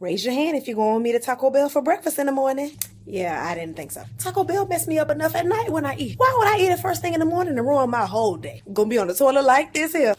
raise your hand if you're going with me to Taco Bell for breakfast in the morning. Yeah, I didn't think so. Taco Bell messed me up enough at night when I eat. Why would I eat it first thing in the morning and ruin my whole day? I'm gonna be on the toilet like this here.